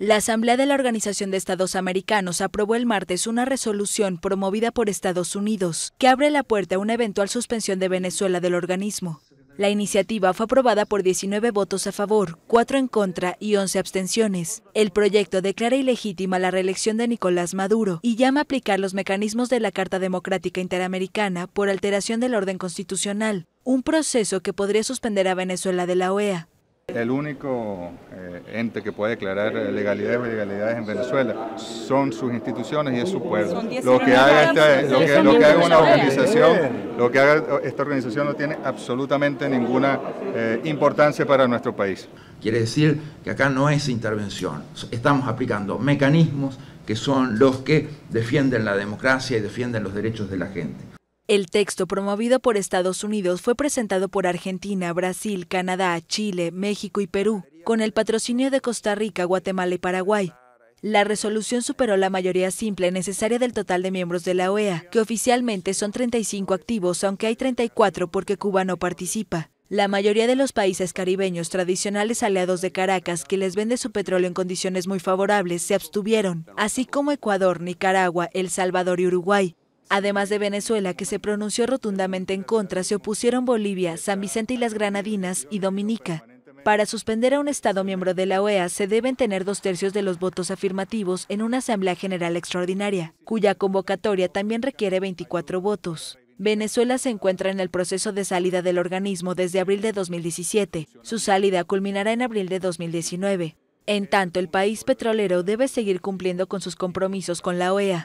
La Asamblea de la Organización de Estados Americanos aprobó el martes una resolución promovida por Estados Unidos que abre la puerta a una eventual suspensión de Venezuela del organismo. La iniciativa fue aprobada por 19 votos a favor, 4 en contra y 11 abstenciones. El proyecto declara ilegítima la reelección de Nicolás Maduro y llama a aplicar los mecanismos de la Carta Democrática Interamericana por alteración del orden constitucional, un proceso que podría suspender a Venezuela de la OEA. El único eh, ente que puede declarar eh, legalidades o ilegalidades en Venezuela son sus instituciones y es su pueblo. Lo que haga esta, una organización, lo que haga esta organización no tiene absolutamente ninguna eh, importancia para nuestro país. Quiere decir que acá no es intervención, estamos aplicando mecanismos que son los que defienden la democracia y defienden los derechos de la gente. El texto promovido por Estados Unidos fue presentado por Argentina, Brasil, Canadá, Chile, México y Perú, con el patrocinio de Costa Rica, Guatemala y Paraguay. La resolución superó la mayoría simple necesaria del total de miembros de la OEA, que oficialmente son 35 activos, aunque hay 34 porque Cuba no participa. La mayoría de los países caribeños tradicionales aliados de Caracas, que les vende su petróleo en condiciones muy favorables, se abstuvieron, así como Ecuador, Nicaragua, El Salvador y Uruguay, Además de Venezuela, que se pronunció rotundamente en contra, se opusieron Bolivia, San Vicente y las Granadinas y Dominica. Para suspender a un Estado miembro de la OEA se deben tener dos tercios de los votos afirmativos en una Asamblea General Extraordinaria, cuya convocatoria también requiere 24 votos. Venezuela se encuentra en el proceso de salida del organismo desde abril de 2017. Su salida culminará en abril de 2019. En tanto, el país petrolero debe seguir cumpliendo con sus compromisos con la OEA.